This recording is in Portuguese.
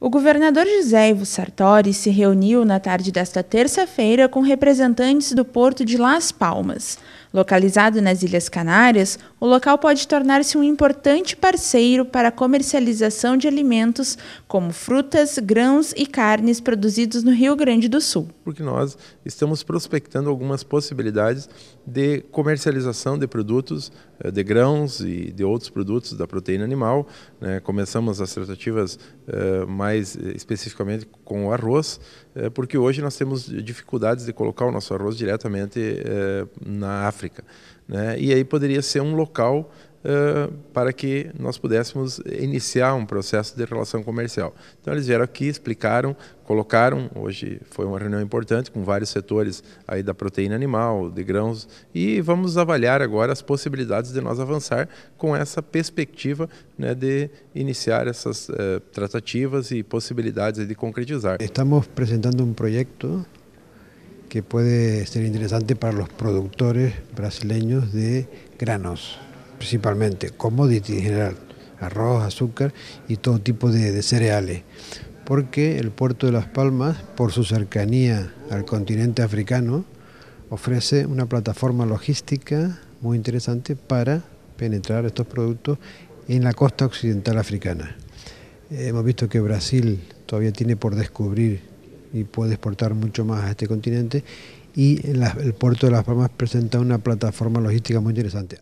O governador José Ivo Sartori se reuniu na tarde desta terça-feira com representantes do Porto de Las Palmas Localizado nas Ilhas Canárias, o local pode tornar-se um importante parceiro para a comercialização de alimentos como frutas, grãos e carnes produzidos no Rio Grande do Sul. Porque nós estamos prospectando algumas possibilidades de comercialização de produtos, eh, de grãos e de outros produtos da proteína animal. Né? Começamos as tratativas eh, mais eh, especificamente com o arroz, porque hoje nós temos dificuldades de colocar o nosso arroz diretamente na África. África. Né? E aí poderia ser um local uh, para que nós pudéssemos iniciar um processo de relação comercial. Então eles vieram aqui, explicaram, colocaram, hoje foi uma reunião importante com vários setores aí da proteína animal, de grãos, e vamos avaliar agora as possibilidades de nós avançar com essa perspectiva né, de iniciar essas uh, tratativas e possibilidades de concretizar. Estamos apresentando um projeto que puede ser interesante para los productores brasileños de granos, principalmente commodity en general, arroz, azúcar y todo tipo de cereales. Porque el puerto de Las Palmas, por su cercanía al continente africano, ofrece una plataforma logística muy interesante para penetrar estos productos en la costa occidental africana. Hemos visto que Brasil todavía tiene por descubrir y puede exportar mucho más a este continente. Y el puerto de Las Palmas presenta una plataforma logística muy interesante.